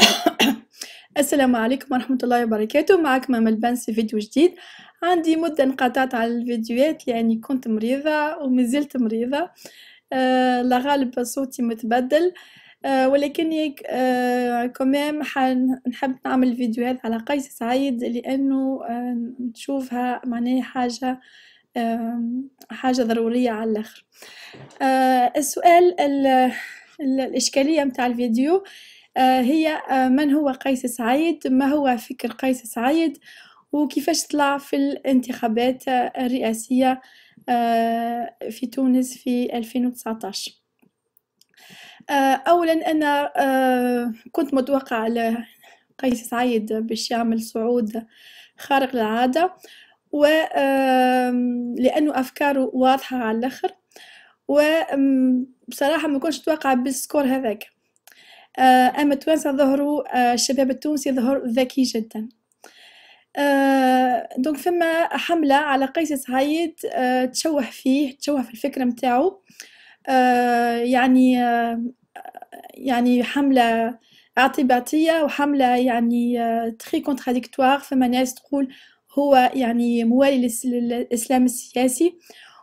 السلام عليكم ورحمة الله وبركاته معكم أمل البنس في فيديو جديد عندي مدة انقطعت على الفيديوهات لأني كنت مريضة ومازلت مريضة آه لغالب صوتي متبدل آه ولكني آه كمام نحب نعمل فيديوهات على قيس سعيد لأنه آه نشوفها معناها حاجة آه حاجة ضرورية على الآخر آه السؤال الإشكالية متاع الفيديو آه آه، هي آه، من هو قيس سعيد ما هو فكر قيس سعيد وكيفاش طلع في الانتخابات الرئاسية آه، في تونس في 2019 أولا أنا كنت متوقع على قيس سعيد باش يعمل صعود خارق للعادة لانه أفكاره واضحة على الآخر وبصراحة ما كنتش متوقعة بالسكور هذاك آه، أما التوانسة ظهروا آه، الشباب التونسي ظهر ذكي جدا آه، دونك فما حملة على قيس سعيد تشوه فيه تشوه في الفكرة متاعو يعني يعني حملة اعتباطية وحملة يعني تخي كونتراديكتوار فما ناس تقول هو يعني موالي للإسلام السياسي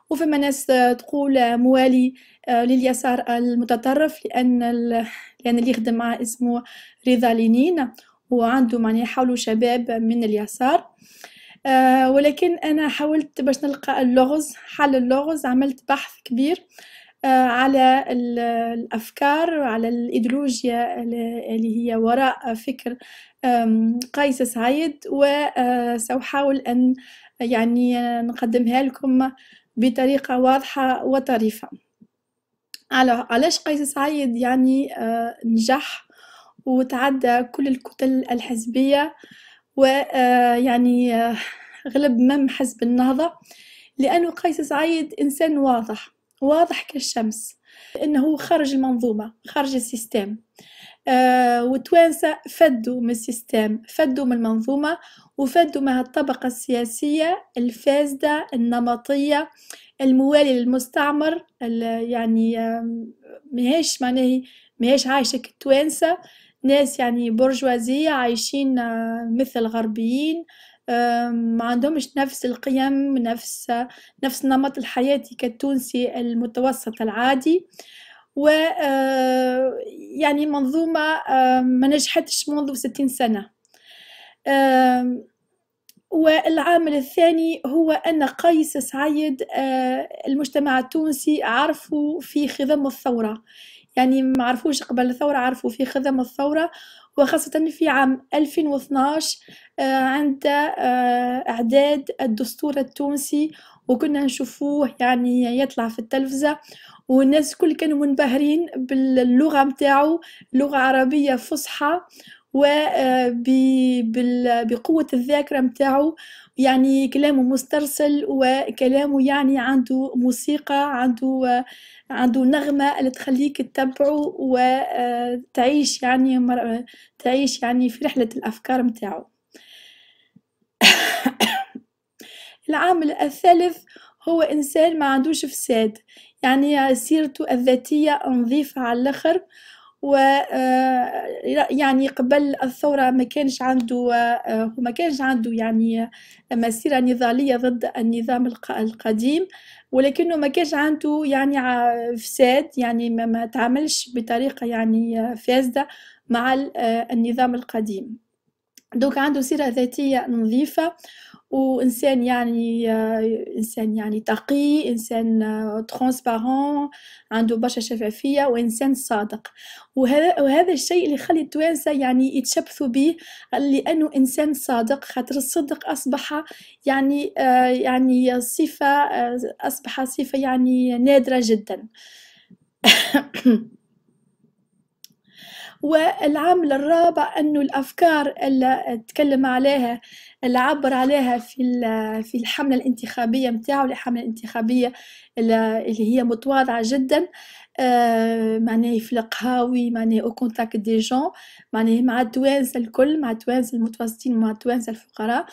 وفما ناس تقول موالي لليسار المتطرف لأن يعني اللي يخدم معاه اسمه رضا لينين وعنده معناها حوله شباب من اليسار أه ولكن أنا حاولت باش نلقى اللغز حل اللغز عملت بحث كبير آه، على الأفكار على الإيديولوجيا اللي هي وراء فكر قيس سعيد وسأحاول آه، أن يعني نقدمها لكم بطريقة واضحة وطريفة على علاش قيس سعيد يعني آه، نجح وتعدى كل الكتل الحزبية ويعني آه، آه، غلب مم حزب النهضة لأنه قيس سعيد إنسان واضح واضح كالشمس أنه خارج المنظومة خارج السيستم آه، والتوانسة فدوا من السيستم فدوا من المنظومة وفدوا مع الطبقة السياسية الفاسدة النمطية الموالي للمستعمر يعني ماهيش معناه ماهيش عايشة كالتوانسة ناس يعني برجوازية عايشين آه، مثل الغربيين ما عندهمش نفس القيم نفس نفس نمط الحياة كالتونسي المتوسط العادي و آه، يعني منظومة آه، ما نجحتش منذ ستين سنة آه، والعامل الثاني هو أن قيس سعيد المجتمع التونسي عرفوا في خضم الثورة يعني ما عرفوش قبل الثورة عرفوا في خضم الثورة وخاصة في عام 2012 عند إعداد الدستور التونسي وكنا نشوفوه يعني يطلع في التلفزة والناس كل كانوا منبهرين باللغة متاعو لغة عربية فصحى وبقوة آه، الذاكرة متاعو يعني كلامه مسترسل وكلامه يعني عنده موسيقى عنده عنده نغمة اللي تخليك تتبعه آه، وتعيش يعني تعيش يعني في رحلة الأفكار متاعو العامل الثالث هو إنسان ما عندوش فساد يعني سيرته الذاتية نظيفة على الآخر و آه، يعني قبل الثورة ما كانش عنده وما آه، كانش عنده يعني مسيرة نضالية ضد النظام القديم ولكنه ما كانش عنده يعني فساد يعني ما تعملش بطريقة يعني فاسدة مع آه، النظام القديم دوك عنده سيرة ذاتية نظيفة وانسان يعني انسان يعني تقي انسان ترونسبارون عنده برشا شفافيه وانسان صادق وهذا وهذا الشيء اللي يخلي التوانسه يعني يتشبثوا به لانه انسان صادق خاطر الصدق اصبح يعني يعني صفه اصبح صفه يعني نادره جدا والعامل الرابع أنه الأفكار اللي تكلم عليها اللي عبر عليها في في الحملة الانتخابية متاعه الحملة الانتخابية اللي هي متواضعة جدا آه، معناه في القهاوي معناه او كونتاكت دي جون معناه مع التوانسة الكل مع التوانسة المتوسطين مع التوانسة الفقراء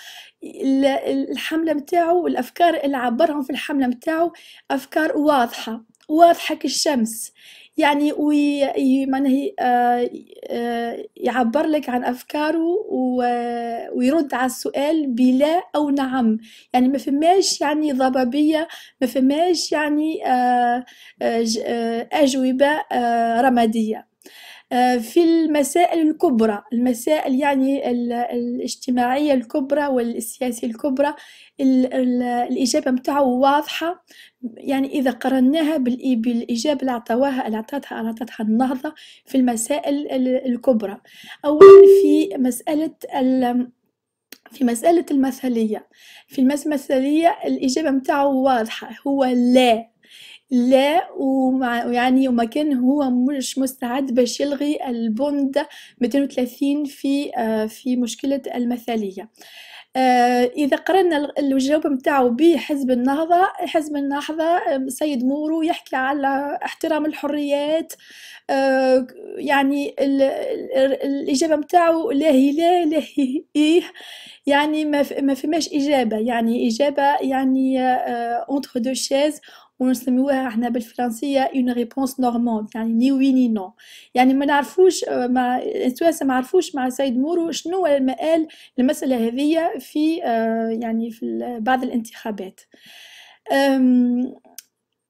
الحملة متاعو والأفكار اللي عبرهم في الحملة متاعو أفكار واضحة واضحة كالشمس يعني ويعني آه، آه، يعبر لك عن افكاره ويرد على السؤال بلا او نعم يعني ما فماش يعني ضبابيه ما فماش يعني آه، اجوبه رماديه آه، في المسائل الكبرى المسائل يعني الاجتماعية الكبرى والسياسية الكبرى الإجابة متاعه واضحة يعني إذا قرناها بالإجابة اللي اعطاها اللي عطاتها النهضة في المسائل الكبرى أولا في مسألة في مسألة المثالية في المثالية الإجابة متاعه واضحة هو لا لا ومع يعني وما كان هو مش مستعد باش يلغي البند 230 في آه، في مشكلة المثالية آه، إذا قرنا الجواب نتاعو بحزب النهضة حزب النهضة سيد مورو يحكي على احترام الحريات آه، يعني الإجابة نتاعو لا هي لا لا هي إيه يعني ما فماش إجابة يعني إجابة يعني اونتر دو شيز ونسميوها احنا بالفرنسيه اون ريبونس نورموند يعني ني وي ني نو يعني ما نعرفوش ما التوانسه ما عرفوش مع سيد مورو شنو المآل المساله هذه في آه، يعني في بعض الانتخابات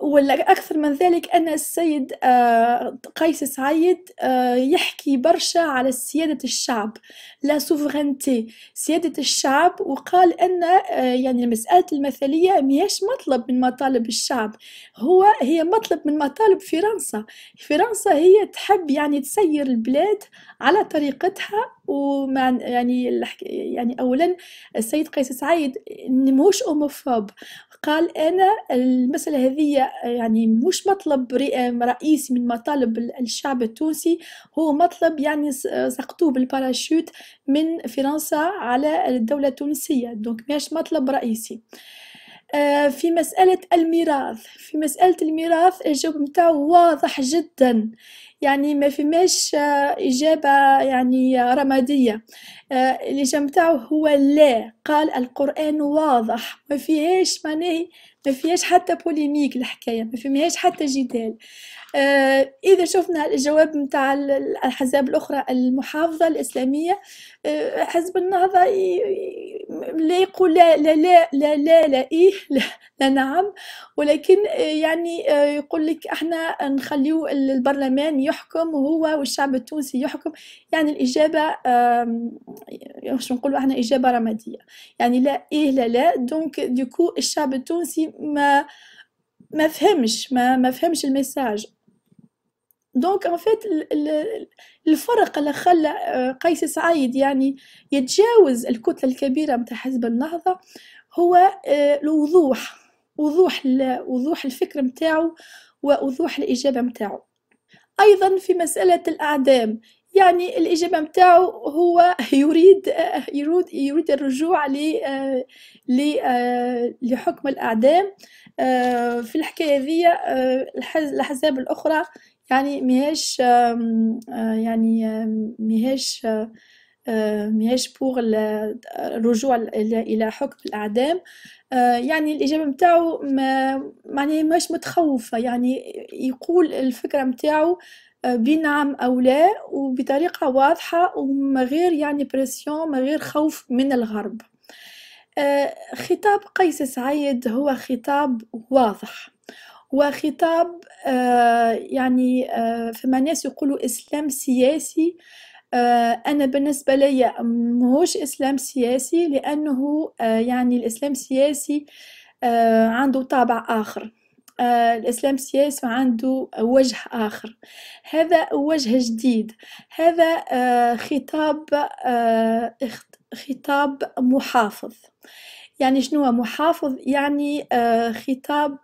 ولا اكثر من ذلك أن السيد آه، قيس سعيد آه، يحكي برشا على سيادة الشعب لا سوفرينتي سيادة الشعب وقال أن آه، يعني مسألة المثالية مش مطلب من مطالب الشعب هو هي مطلب من مطالب فرنسا فرنسا هي تحب يعني تسير البلاد على طريقتها ومع يعني يعني اولا السيد قيس سعيد مش اوموفوب قال انا المساله هذه يعني مش مطلب رئيسي من مطالب الشعب التونسي هو مطلب يعني سقطوه بالباراشوت من فرنسا على الدوله التونسيه دونك مش مطلب رئيسي آه، في مسألة الميراث في مسألة الميراث الجواب متاعو واضح جدا يعني ما فماش آه، إجابة يعني رمادية آه، الإجابة متاعو هو لا قال القرآن واضح ما فيهاش معناه ما فيهاش حتى بوليميك الحكاية ما فيهاش حتى جدال آه، إذا شفنا الجواب متاع الأحزاب الأخرى المحافظة الإسلامية حزب النهضة لا يقول لا لا لا لا لا, لا إيه لا, لا نعم ولكن آه، يعني آه، يقول لك احنا نخليو البرلمان يحكم وهو والشعب التونسي يحكم يعني الإجابة واش نقولوا احنا إجابة رمادية يعني لا إيه لا لا دونك ديكو الشعب التونسي ما ما فهمش ما ما فهمش المساج دونك ان فيت الفرق اللي خلى آه، قيس سعيد يعني يتجاوز الكتله الكبيره متاع حزب النهضه هو آه، الوضوح وضوح وضوح الفكر متاعو ووضوح الاجابه متاعو ايضا في مساله الاعدام يعني الإجابة متاعو هو يريد آه، يريد يريد الرجوع ل لحكم الأعدام في الحكاية ذي الأحزاب الأخرى يعني ماهيش يعني ماهيش ماهيش بوغ الرجوع الى حكم الاعدام آه، يعني الاجابه نتاعو ما معناها مش متخوفه يعني يقول الفكره نتاعو آه، بنعم او لا وبطريقه واضحه ومن غير يعني بريسيون من غير خوف من الغرب آه، خطاب قيس سعيد هو خطاب واضح وخطاب آه، يعني آه، فما ناس يقولوا إسلام سياسي آه، أنا بالنسبة لي مهوش إسلام سياسي لأنه يعني الإسلام سياسي عنده طابع آخر الإسلام السياسي عنده وجه آخر هذا وجه جديد هذا خطاب خطاب محافظ يعني شنو محافظ يعني خطاب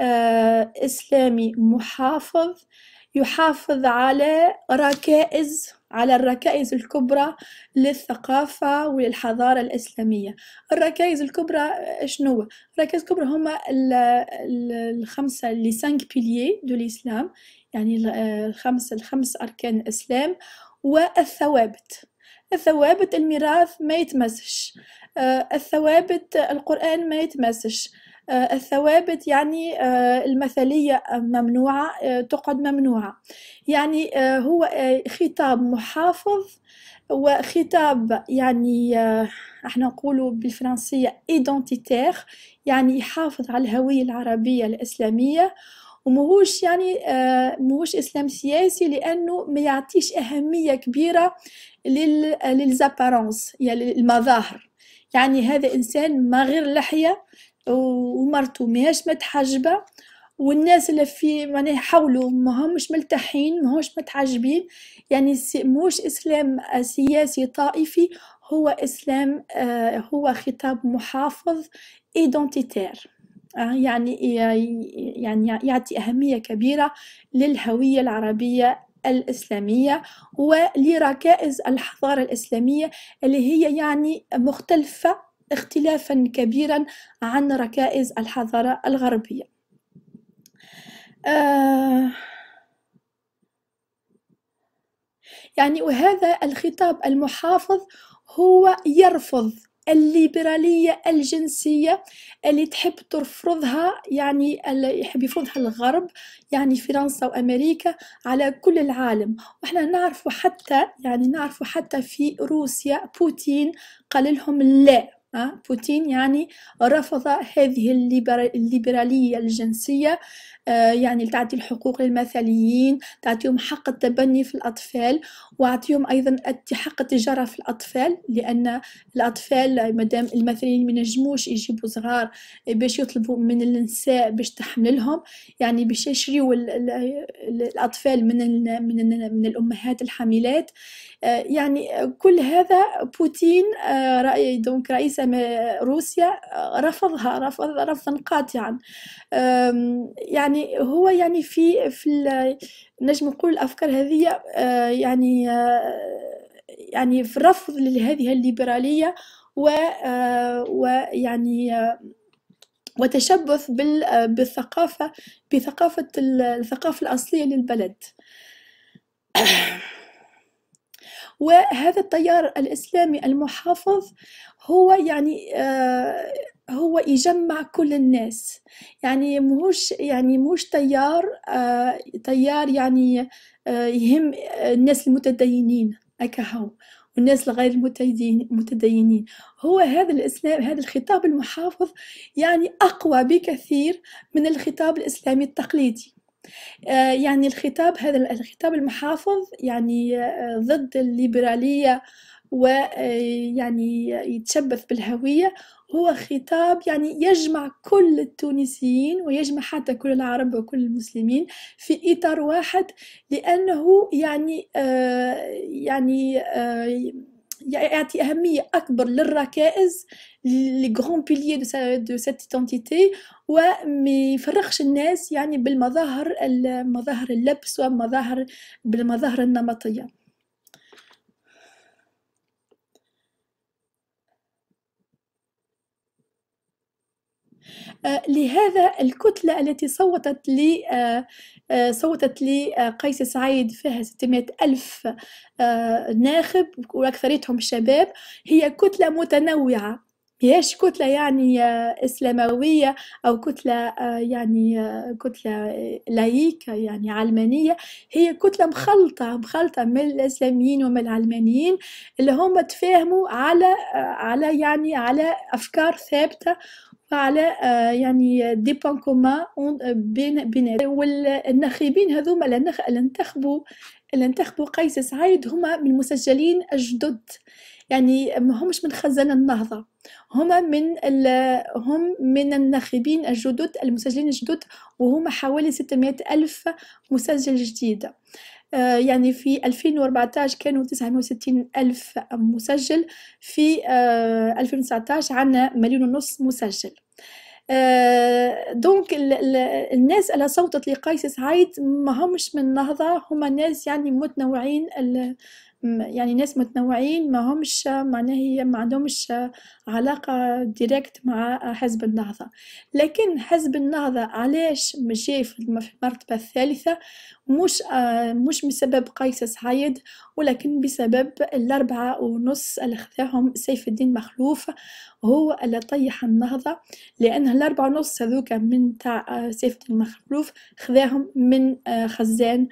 آه، إسلامي محافظ يحافظ على ركائز على الركائز الكبرى للثقافة وللحضارة الإسلامية الركائز الكبرى شنو الركائز الكبرى هما الخمسة لي سانك بيليي دو الإسلام يعني آه، الخمسة الخمس أركان الإسلام والثوابت الثوابت الميراث ما يتمسش آه، الثوابت القرآن ما يتمسش آه، الثوابت يعني آه، المثلية ممنوعة آه، تقعد ممنوعة يعني هو خطاب محافظ وخطاب يعني احنا نقوله بالفرنسية ايدونتيتير يعني يحافظ على الهوية العربية الإسلامية ومهوش يعني مهوش اسلام سياسي لانه ما يعطيش اهميه كبيره للزابارونس يعني المظاهر يعني هذا انسان ما غير لحيه ومرتو ماهيش متحجبه والناس اللي في معناها حولوا همش ملتحين همش متعجبين يعني موش اسلام سياسي طائفي هو اسلام آه، هو خطاب محافظ ايدونتيتير آه، يعني يعني يعطي اهميه كبيره للهويه العربيه الإسلامية ولركائز الحضارة الإسلامية اللي هي يعني مختلفة اختلافا كبيرا عن ركائز الحضارة الغربية آه يعني وهذا الخطاب المحافظ هو يرفض الليبرالية الجنسية اللي تحب ترفضها يعني يحب يفرضها الغرب يعني فرنسا وأمريكا على كل العالم وإحنا نعرف حتى يعني نعرف حتى في روسيا بوتين قال لهم لا بوتين يعني رفض هذه الليبرالية الجنسية آه، يعني تعطي الحقوق للمثليين تعطيهم حق التبني في الأطفال وأعطيهم أيضا حق التجارة في الأطفال لأن الأطفال مدام المثليين من ينجموش يجيبوا صغار باش يطلبوا من النساء باش تحملهم يعني باش يشريو الأطفال من من من الأمهات الحاملات آه، يعني كل هذا بوتين آه، رأي دونك رئيس روسيا رفضها رفض رفضا قاطعا يعني يعني هو يعني في في نجم نقول الافكار هذه آه، يعني آه، يعني في الرفض لهذه الليبراليه و آه، ويعني وتشبث بالثقافة بثقافة الثقافة الأصلية للبلد وهذا التيار الإسلامي المحافظ هو يعني هو يجمع كل الناس يعني مهوش يعني مهوش تيار آه تيار يعني آه يهم آه، الناس المتدينين هكا والناس الغير المتدينين هو هذا الإسلام هذا الخطاب المحافظ يعني أقوى بكثير من الخطاب الإسلامي التقليدي آه، يعني الخطاب هذا الخطاب المحافظ يعني آه، ضد الليبرالية ويعني يتشبث بالهوية هو خطاب يعني يجمع كل التونسيين ويجمع حتى كل العرب وكل المسلمين في إطار واحد لأنه يعني آه يعني آه يعطي أهمية أكبر للركائز لي غران بيليي دو دو سيت ايدنتيتي وما الناس يعني بالمظاهر المظاهر اللبس ومظاهر بالمظاهر النمطية آه، لهذا الكتلة التي صوتت لي آه، آه، صوتت لقيس سعيد فيها 600 ألف ناخب وأكثريتهم شباب هي كتلة متنوعة مهياش كتلة يعني إسلاموية أو كتلة يعني كتلة لايكة يعني علمانية هي كتلة مخلطة مخلطة من الإسلاميين ومن العلمانيين اللي هم تفاهموا على على يعني على أفكار ثابتة على آه، يعني دي بوان كومان بين بينات والناخبين هذوما اللي انتخبوا اللي انتخبوا قيس سعيد هما من المسجلين الجدد يعني ما همش من خزان النهضة هما من هم من الناخبين الجدد المسجلين الجدد وهما حوالي 600 ألف مسجل جديد آه، يعني في 2014 كانوا 960 ألف مسجل في 2019 آه، عندنا مليون ونص مسجل آه دونك الناس اللي صوتت لقيس سعيد ما همش من نهضة هما ناس يعني متنوعين يعني ناس متنوعين ما همش معناه ما عندهمش علاقة ديريكت مع حزب النهضة لكن حزب النهضة علاش مشي في المرتبة الثالثة مش آه، مش بسبب قيس سعيد ولكن بسبب الأربعة ونص اللي خذاهم سيف الدين مخلوف هو اللي طيح النهضة لأن الأربعة ونص هذوك من تاع آه، سيف الدين مخلوف خذاهم من آه، خزان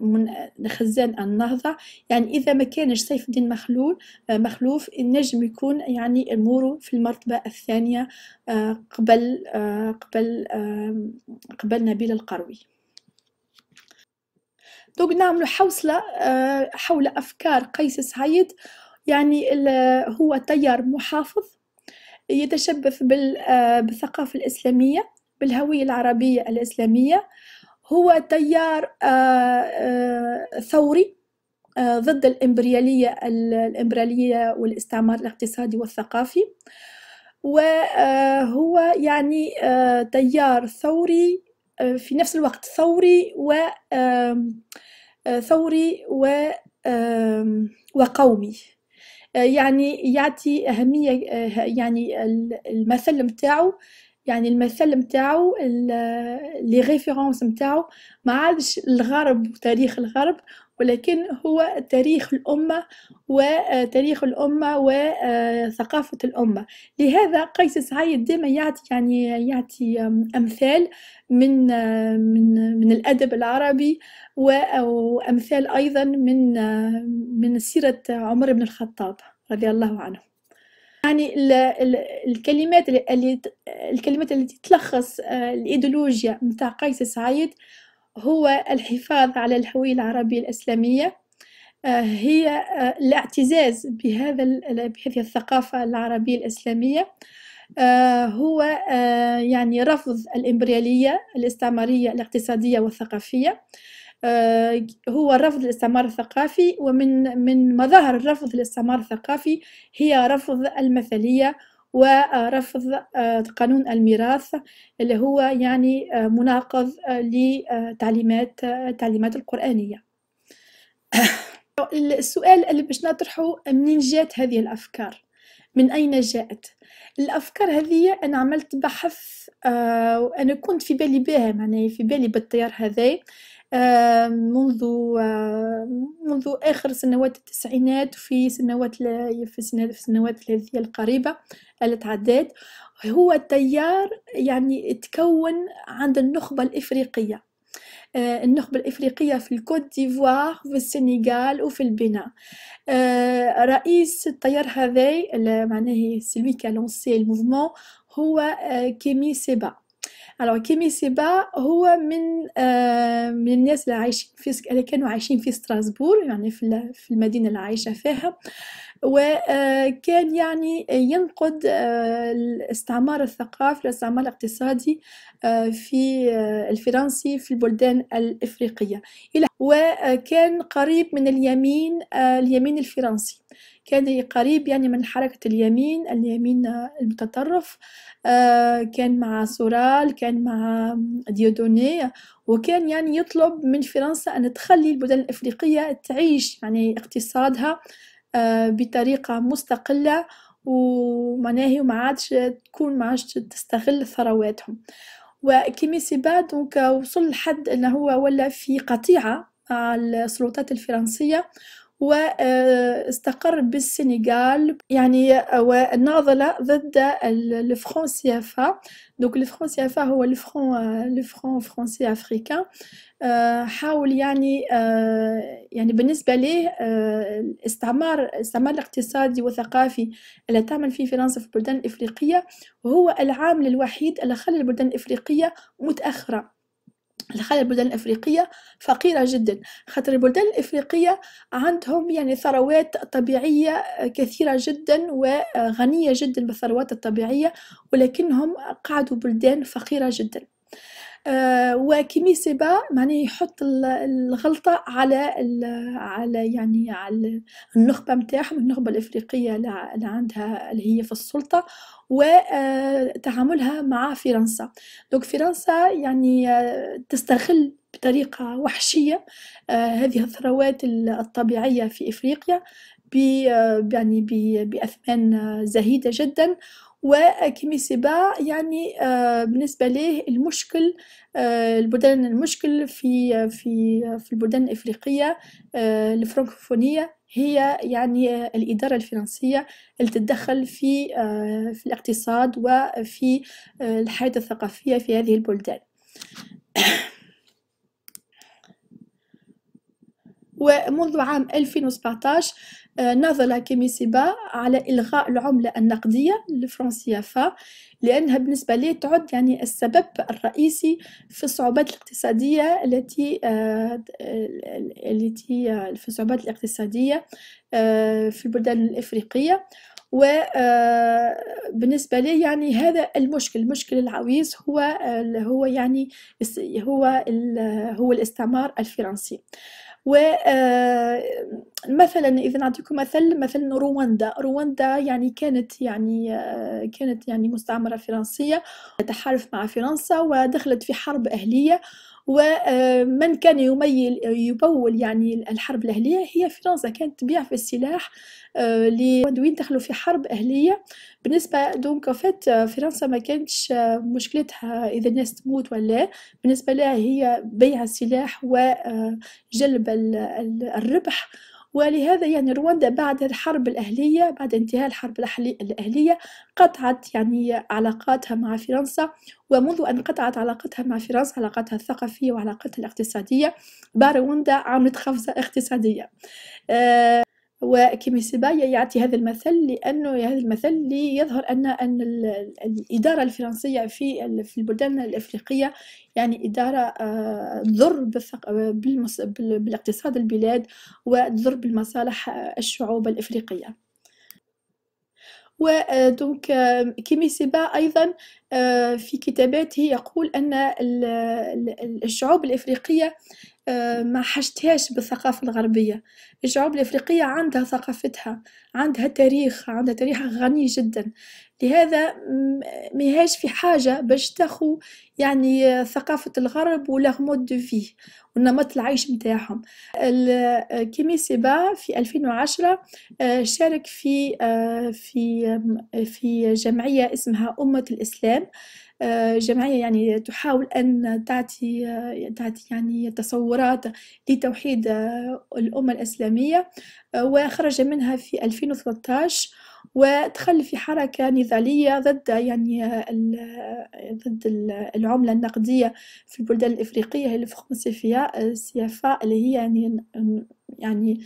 من خزان النهضة يعني إذا ما كانش سيف الدين مخلول مخلوف النجم يكون يعني أموره في المرتبة الثانية قبل قبل قبل نبيل القروي دوك نعملوا حوصله آه، حول افكار قيس سعيد يعني هو تيار محافظ يتشبث آه، بالثقافه الاسلاميه بالهويه العربيه الاسلاميه هو تيار آه، ثوري ضد الإمبريالية الإمبريالية والاستعمار الاقتصادي والثقافي وهو يعني تيار ثوري آه، في نفس الوقت ثوري و آه، ثوري و وقومي آه، يعني يعطي أهمية يعني المثل متاعو يعني المثل متاعو لي ريفيرونس متاعو ما عادش الغرب وتاريخ الغرب ولكن هو تاريخ الأمة وتاريخ الأمة وثقافة الأمة لهذا قيس سعيد دائما يعطي يعني يعطي أمثال من من من الادب العربي وامثال ايضا من من سيره عمر بن الخطاب رضي الله عنه يعني الكلمات اللي الكلمات التي تلخص آه، الايديولوجيا نتاع قيس سعيد هو الحفاظ على الهويه العربيه الاسلاميه آه، هي آه، الاعتزاز بهذا بهذه الثقافه العربيه الاسلاميه آه، هو آه، يعني رفض الإمبريالية الاستعمارية الاقتصادية والثقافية آه، هو رفض الاستعمار الثقافي ومن من مظاهر رفض الاستعمار الثقافي هي رفض المثلية ورفض قانون الميراث اللي هو يعني مناقض لتعليمات التعليمات القرآنية السؤال اللي باش نطرحه منين جات هذه الأفكار من أين جاءت الأفكار هذه أنا عملت بحث آه، وأنا كنت في بالي بها معناها في بالي بالتيار هذا آه، منذ آه، منذ آخر سنوات التسعينات في سنوات في سنوات هذه القريبة اللي عدات هو تيار يعني تكون عند النخبة الإفريقية آه، النخبة الإفريقية في الكوت ديفوار في السنغال وفي البنان آه، رئيس التيار هذا معناه سلوي كا لونسي الموفمون هو كيمي آه، سيبا الوغ كيمي سيبا هو من آه من الناس اللي عايشين في اللي كانوا عايشين في ستراسبور يعني في, في المدينه اللي عايشه فيها وكان آه، يعني ينقد آه، الاستعمار الثقافي الاستعمار الاقتصادي آه، في الفرنسي في البلدان الافريقيه وكان قريب من اليمين اليمين الفرنسي كان قريب يعني من حركة اليمين اليمين المتطرف آه، كان مع سورال كان مع ديودوني وكان يعني يطلب من فرنسا أن تخلي البلدان الأفريقية تعيش يعني اقتصادها آه، بطريقة مستقلة ومعناها وما عادش تكون ما عادش تستغل ثرواتهم وكيمي سيبا دونك وصل لحد انه هو ولا في قطيعه مع السلطات الفرنسيه واستقر بالسنغال يعني آه، وناضل ضد الفرون سيافا دونك الفرون سيافا هو الفرون الفرون فرونسي افريكان حاول يعني آه، يعني بالنسبة ليه الاستعمار آه، الاستعمار الاقتصادي والثقافي اللي تعمل فيه فرنسا في البلدان الإفريقية وهو العامل الوحيد اللي خلى البلدان الإفريقية متأخرة خلال البلدان الافريقيه فقيره جدا خاطر البلدان الافريقيه عندهم يعني ثروات طبيعيه كثيره جدا وغنيه جدا بالثروات الطبيعيه ولكنهم قعدوا بلدان فقيره جدا آه، وكيمي سيبا معناه يحط الغلطه على على يعني على النخبه نتاعهم النخبه الافريقيه اللي عندها اللي هي في السلطه وتعاملها آه، مع فرنسا دونك فرنسا يعني آه، تستغل بطريقه وحشيه هذه الثروات الطبيعيه في افريقيا يعني باثمان زهيده جدا وكيمي سيبا يعني آه، بالنسبة ليه المشكل آه، البلدان المشكل في في في البلدان الإفريقية آه، الفرنكوفونية هي يعني الإدارة الفرنسية اللي تتدخل في في الاقتصاد وفي الحياة الثقافية في هذه البلدان ومنذ عام 2017 آه، نظر كيميسيبا على إلغاء العملة النقدية الفرنسية فا لأنها بالنسبة لي تعد يعني السبب الرئيسي في الصعوبات الاقتصادية التي آه، آه، التي في الصعوبات الاقتصادية في البلدان الإفريقية وبالنسبة لي يعني هذا المشكل المشكل العويص هو هو يعني هو هو الاستعمار الفرنسي و آه، مثلا اذا نعطيكم مثل مثل رواندا رواندا يعني كانت يعني آه، كانت يعني مستعمره فرنسيه تحالف مع فرنسا ودخلت في حرب اهليه ومن آه، كان يميل يبول يعني الحرب الأهلية هي فرنسا كانت تبيع في السلاح آه، لمدوين دخلوا في حرب أهلية بالنسبة دونك فات آه، فرنسا ما كانتش مشكلتها إذا الناس تموت ولا بالنسبة لها هي بيع السلاح وجلب الربح ولهذا يعني رواندا بعد الحرب الأهلية بعد انتهاء الحرب الأهلية قطعت يعني علاقاتها مع فرنسا ومنذ أن قطعت علاقتها مع فرنسا علاقاتها الثقافية وعلاقاتها الاقتصادية رواندا عملت قفزة اقتصادية آه، سيبايا يعطي هذا المثل لأنه هذا المثل ليظهر أن أن الإدارة الفرنسية في في البلدان الأفريقية يعني إدارة آه، تضر بالاقتصاد البلاد وتضر بالمصالح آه، الشعوب الأفريقية ودونك آه، كيمي سيبا أيضا آه، في كتاباته يقول أن الشعوب الإفريقية آه، ما حشتهاش بالثقافة الغربية الشعوب الإفريقية عندها ثقافتها عندها تاريخ عندها تاريخ غني جدا لهذا مهاش في حاجة باش تاخو يعني ثقافة الغرب ولا مود دو فيه ونمط العيش متاعهم كيمي سيبا في 2010 آه، شارك في في في جمعية اسمها أمة الإسلام جمعية يعني تحاول أن تعطي تعطي يعني تصورات لتوحيد آه، الأمة الإسلامية آه، وخرج منها في 2013 ودخل في حركة نضالية ضد يعني آه، ضد العملة النقدية في البلدان الإفريقية اللي فخم خمسة فيها اللي هي يعني يعني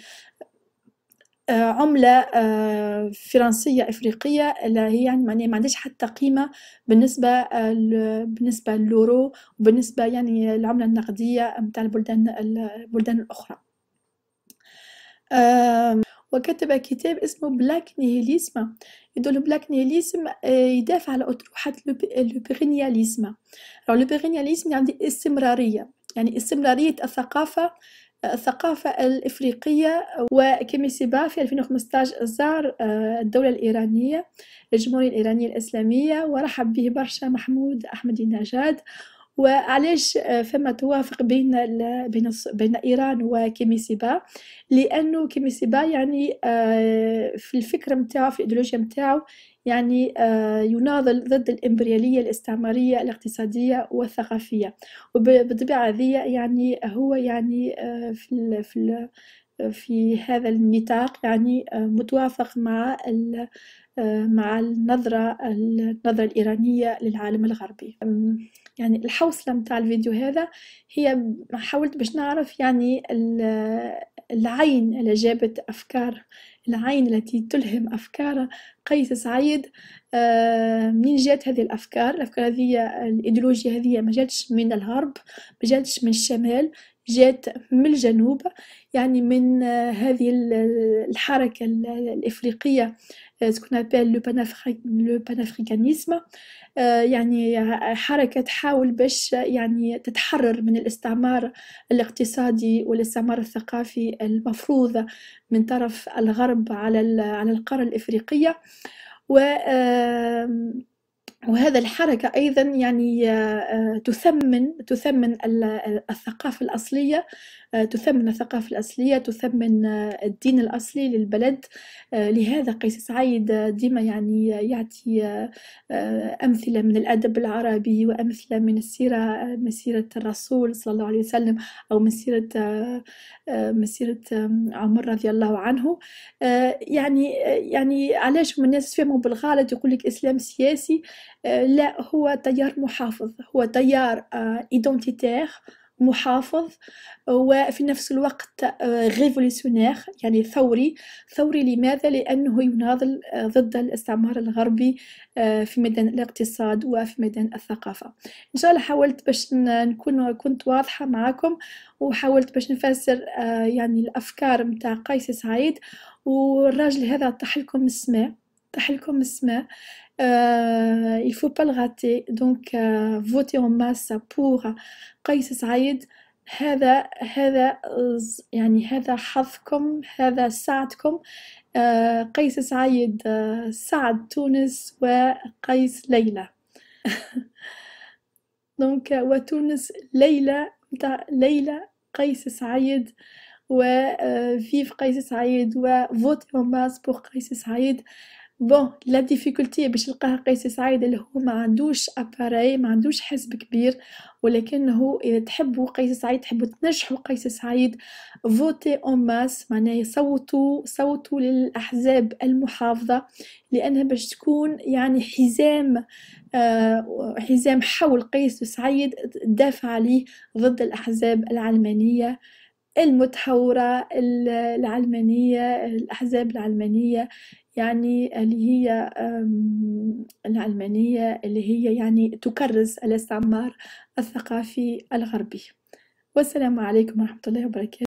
آه، عملة آه، فرنسية إفريقية اللي هي يعني معناها ما عندهاش حتى قيمة بالنسبة آه، بالنسبة للورو وبالنسبة يعني العملة النقدية متاع البلدان البلدان الأخرى وكتب كتاب اسمه بلاك نيهيليزم يدل بلاك نيهيليزم يدافع على أطروحة البيرينياليزم البيرينياليزم يعني استمرارية يعني استمرارية الثقافة الثقافة الإفريقية وكيمي سيبا في 2015 زار آه، الدولة الإيرانية الجمهورية الإيرانية الإسلامية ورحب به برشا محمود أحمدي نجاد وعلاش آه، فما توافق بين بين بين ايران وكيميسيبا لانه كيميسيبا يعني آه، في الفكر نتاعو في الايديولوجيا نتاعو يعني آه، يناضل ضد الإمبريالية الاستعمارية الاقتصادية والثقافية وبالطبيعة هذه يعني هو يعني في ال في ال في هذا النطاق يعني متوافق مع مع النظرة النظرة الإيرانية للعالم الغربي يعني الحوصلة متاع الفيديو هذا هي حاولت باش نعرف يعني العين اللي جابت أفكار العين التي تلهم أفكار قيس سعيد آه، منين جات هذه الأفكار الأفكار هذه الإيديولوجيا هذه ما جاتش من الغرب ما جاتش من الشمال جات من الجنوب يعني من آه، هذه آه، الحركة آه، الإفريقية سكون ابل لو بانافريكانيزم يعني حركة تحاول باش يعني تتحرر من الاستعمار الاقتصادي والاستعمار الثقافي المفروض من طرف الغرب على على القارة الإفريقية و وهذا الحركة أيضا يعني آه، آه، تثمن آه، تثمن الثقافة الأصلية تثمن الثقافة الأصلية تثمن الدين الأصلي للبلد لهذا قيس سعيد ديما يعني يعطي أمثلة من الأدب العربي وأمثلة من السيرة مسيرة الرسول صلى الله عليه وسلم أو من سيرة عمر رضي الله عنه يعني يعني علاش الناس فهموا بالغلط يقول لك إسلام سياسي آه، لا هو تيار محافظ هو تيار ايدونتيتير آه، محافظ وفي نفس الوقت ريفوليسيونير آه، يعني ثوري ثوري لماذا لانه يناضل ضد الاستعمار الغربي في ميدان الاقتصاد وفي ميدان الثقافه ان شاء الله حاولت باش نكون كنت واضحه معكم وحاولت باش نفسر يعني الافكار نتاع قيس سعيد والراجل هذا طاح لكم السماء طاح لكم السماء Euh, il faut pas le rater donc euh, votez en masse pour Qais سعيد هذا هذا يعني هذا حظكم هذا سعدكم قيس سعيد سعد تونس وقيس ليلى دونك وتونس ليلى متاع ليلى قيس سعيد وفيف قيس سعيد وفوت ماس بور قيس سعيد بون لا ديفيكولتي باش نلقاها قيس سعيد اللي هو ما عندوش اباري ما عندوش حزب كبير ولكنه اذا تحبوا قيس سعيد تحبوا تنجحوا قيس سعيد فوتي اون ماس معناها صوتوا صوتوا للاحزاب المحافظه لانها باش تكون يعني حزام آه حزام حول قيس سعيد دافع عليه ضد الاحزاب العلمانيه المتحورة العلمانية الأحزاب العلمانية يعني اللي هي العلمانية اللي هي يعني تكرس الاستعمار الثقافي الغربي والسلام عليكم ورحمة الله وبركاته